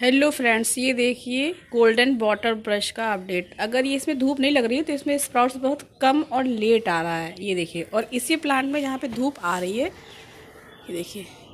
hello friends ये देखिए golden water brush का अपडेट अगर ये इसमें धूप नहीं लग रही है तो इसमें स्प्राउट्स बहुत कम और लेट आ रहा है ये देखिए और इसी प्लांट में यहाँ पे धूप आ रही है ये देखिए